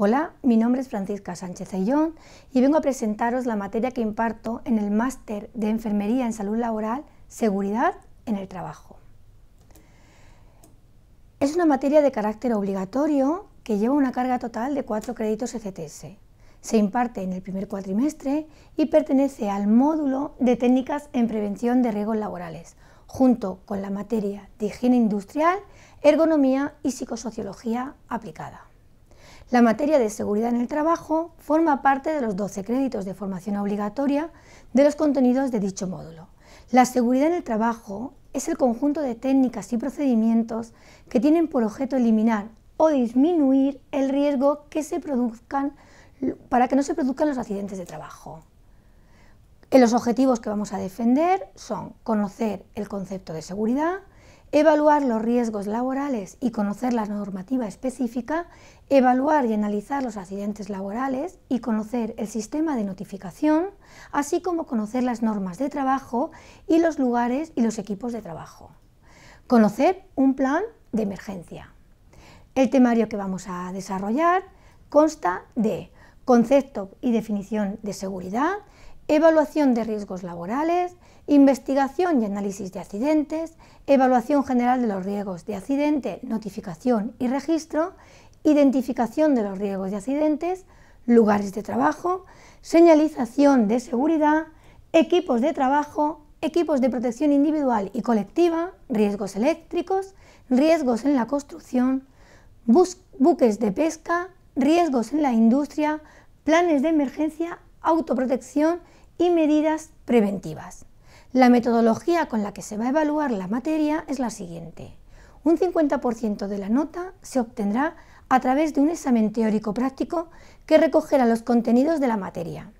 Hola, mi nombre es Francisca Sánchez Ayllón y vengo a presentaros la materia que imparto en el Máster de Enfermería en Salud Laboral, Seguridad en el Trabajo. Es una materia de carácter obligatorio que lleva una carga total de cuatro créditos ECTS. Se imparte en el primer cuatrimestre y pertenece al módulo de técnicas en prevención de riesgos laborales, junto con la materia de higiene industrial, ergonomía y psicosociología aplicada. La materia de seguridad en el trabajo forma parte de los 12 créditos de formación obligatoria de los contenidos de dicho módulo. La seguridad en el trabajo es el conjunto de técnicas y procedimientos que tienen por objeto eliminar o disminuir el riesgo que se produzcan para que no se produzcan los accidentes de trabajo. Eh, los objetivos que vamos a defender son conocer el concepto de seguridad, evaluar los riesgos laborales y conocer la normativa específica, evaluar y analizar los accidentes laborales y conocer el sistema de notificación, así como conocer las normas de trabajo y los lugares y los equipos de trabajo. Conocer un plan de emergencia. El temario que vamos a desarrollar consta de concepto y definición de seguridad, evaluación de riesgos laborales, investigación y análisis de accidentes, evaluación general de los riesgos de accidente, notificación y registro, identificación de los riesgos de accidentes, lugares de trabajo, señalización de seguridad, equipos de trabajo, equipos de protección individual y colectiva, riesgos eléctricos, riesgos en la construcción, buques de pesca, riesgos en la industria, planes de emergencia, autoprotección y medidas preventivas. La metodología con la que se va a evaluar la materia es la siguiente. Un 50% de la nota se obtendrá a través de un examen teórico práctico que recogerá los contenidos de la materia.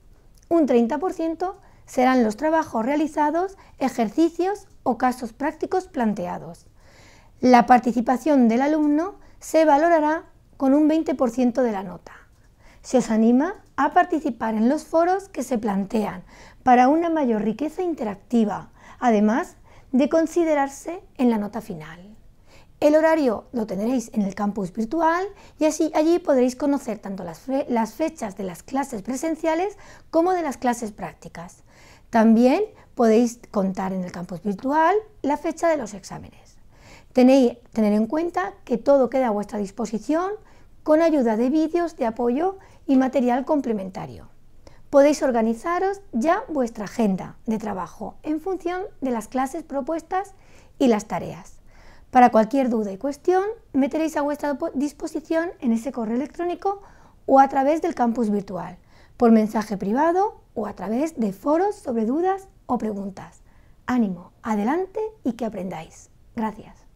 Un 30% serán los trabajos realizados, ejercicios o casos prácticos planteados. La participación del alumno se valorará con un 20% de la nota. Se os anima a participar en los foros que se plantean para una mayor riqueza interactiva, además de considerarse en la nota final. El horario lo tendréis en el campus virtual y así allí podréis conocer tanto las, fechas de las clases presenciales como de las clases prácticas. También podéis contar en el campus virtual la fecha de los exámenes. Tenéis tener en cuenta que todo queda a vuestra disposición con ayuda de vídeos de apoyo y material complementario. Podéis organizaros ya vuestra agenda de trabajo en función de las clases propuestas y las tareas. Para cualquier duda y cuestión, meteréis a vuestra disposición en ese correo electrónico o a través del campus virtual, por mensaje privado o a través de foros sobre dudas o preguntas. Ánimo, adelante y que aprendáis. Gracias.